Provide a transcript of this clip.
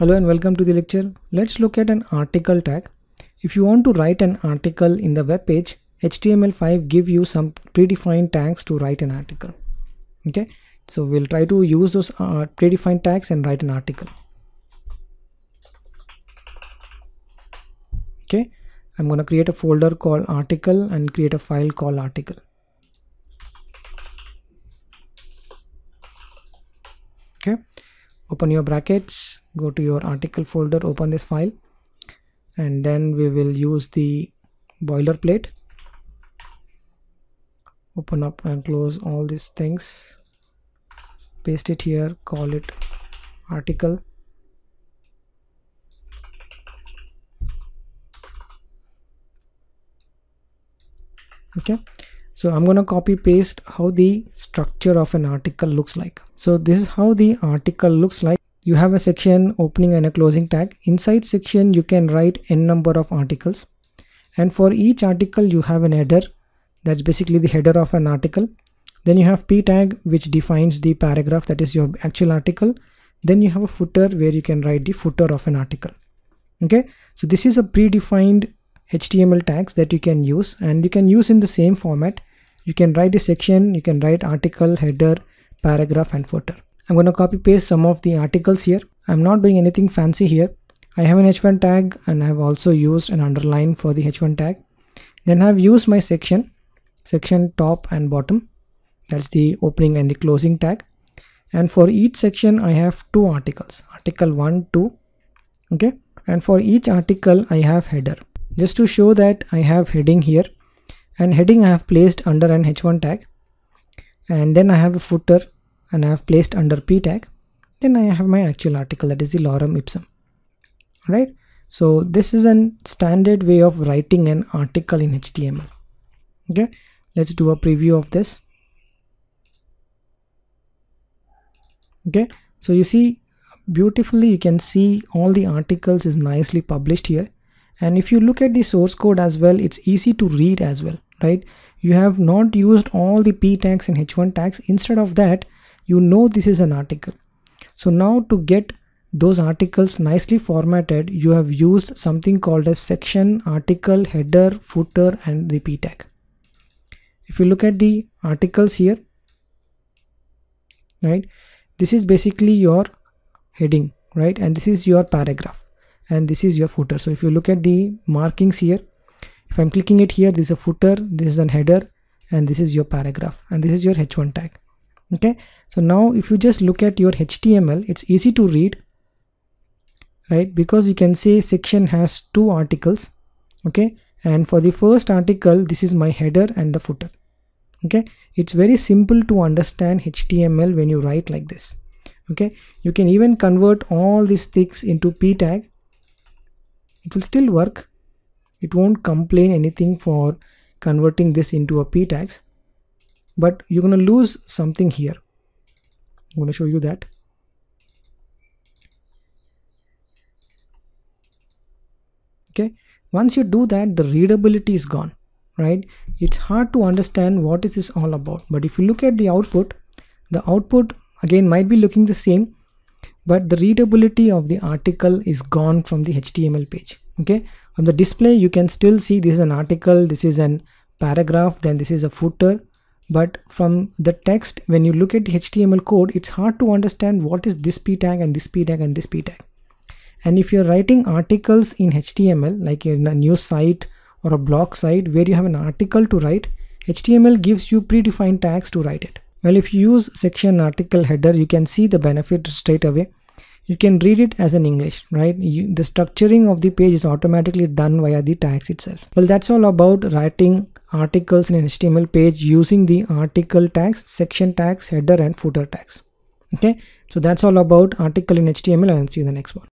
Hello and welcome to the lecture. Let's look at an article tag. If you want to write an article in the web page, HTML5 give you some predefined tags to write an article. Okay, so we'll try to use those uh, predefined tags and write an article. Okay, I'm going to create a folder called article and create a file called article. Okay open your brackets go to your article folder open this file and then we will use the boilerplate open up and close all these things paste it here call it article okay so I'm going to copy paste how the structure of an article looks like. So this is how the article looks like. You have a section opening and a closing tag. Inside section you can write n number of articles and for each article you have an header that's basically the header of an article. Then you have p tag which defines the paragraph that is your actual article. Then you have a footer where you can write the footer of an article. Okay, so this is a predefined HTML tags that you can use and you can use in the same format you can write a section you can write article header paragraph and footer i'm going to copy paste some of the articles here i'm not doing anything fancy here i have an h1 tag and i've also used an underline for the h1 tag then i've used my section section top and bottom that's the opening and the closing tag and for each section i have two articles article 1 2 okay and for each article i have header just to show that i have heading here and heading I have placed under an h1 tag and then I have a footer and I have placed under p tag then I have my actual article that is the lorem ipsum right so this is an standard way of writing an article in HTML okay let's do a preview of this okay so you see beautifully you can see all the articles is nicely published here and if you look at the source code as well it's easy to read as well right you have not used all the p tags and h1 tags. instead of that you know this is an article so now to get those articles nicely formatted you have used something called as section article header footer and the p tag if you look at the articles here right this is basically your heading right and this is your paragraph and this is your footer so if you look at the markings here if i'm clicking it here this is a footer this is an header and this is your paragraph and this is your h1 tag okay so now if you just look at your html it's easy to read right because you can say section has two articles okay and for the first article this is my header and the footer okay it's very simple to understand html when you write like this okay you can even convert all these things into p tag it will still work it won't complain anything for converting this into a p tags but you're going to lose something here i'm going to show you that okay once you do that the readability is gone right it's hard to understand what is this all about but if you look at the output the output again might be looking the same but the readability of the article is gone from the HTML page. Okay, on the display you can still see this is an article, this is an paragraph, then this is a footer. But from the text, when you look at the HTML code, it's hard to understand what is this p tag and this p tag and this p tag. And if you're writing articles in HTML, like in a news site or a blog site where you have an article to write, HTML gives you predefined tags to write it. Well, if you use section article header, you can see the benefit straight away. You can read it as in English, right? You, the structuring of the page is automatically done via the tags itself. Well, that's all about writing articles in an HTML page using the article tags, section tags, header and footer tags. Okay, so that's all about article in HTML I will see you in the next one.